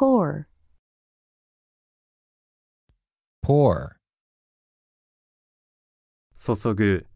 Poor. Poor. 注ぐ